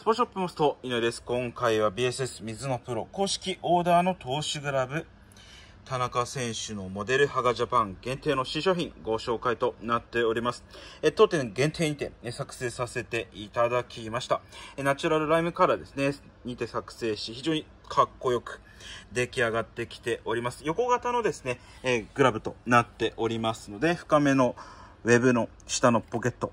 スポショップモスト、井上です。今回は BSS 水のプロ公式オーダーの投手グラブ、田中選手のモデルハガジャパン限定の新商品ご紹介となっております。え当店限定にて、ね、作成させていただきました。えナチュラルライムカラーですね、にて作成し、非常にかっこよく出来上がってきております。横型のですね、えグラブとなっておりますので、深めのウェブの下のポケット、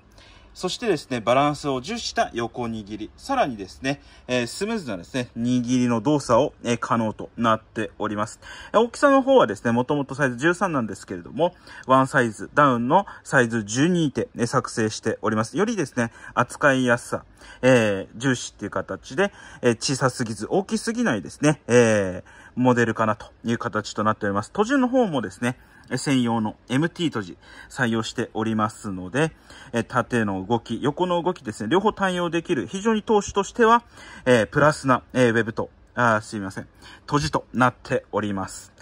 そしてですね、バランスを重視した横握り、さらにですね、えー、スムーズなですね、握りの動作を、えー、可能となっております。大きさの方はですね、もともとサイズ13なんですけれども、ワンサイズダウンのサイズ12で、ね、作成しております。よりですね、扱いやすさ、えー、重視っていう形で、え小さすぎず、大きすぎないですね、えモデルかなという形となっております。途中の方もですね、専用の MT とじ採用しておりますので、え縦の動き、横の動きですね、両方対応できる、非常に投資としては、えプラスな、えウェブと、あすいません、閉じとなっております。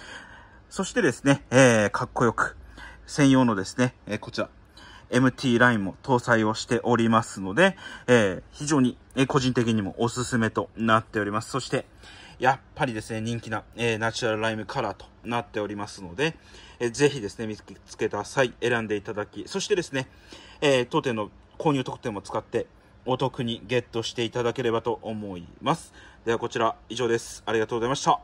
そしてですね、えー、かっこよく、専用のですね、えこちら、MT ラインも搭載をしておりますので、えー、非常に個人的にもおすすめとなっております。そして、やっぱりですね、人気な、えナチュラルライムカラーとなっておりますので、えー、ぜひですね、見つけた際、選んでいただき、そしてですね、え当店の購入特典も使って、お得にゲットしていただければと思います。ではこちら以上です。ありがとうございました。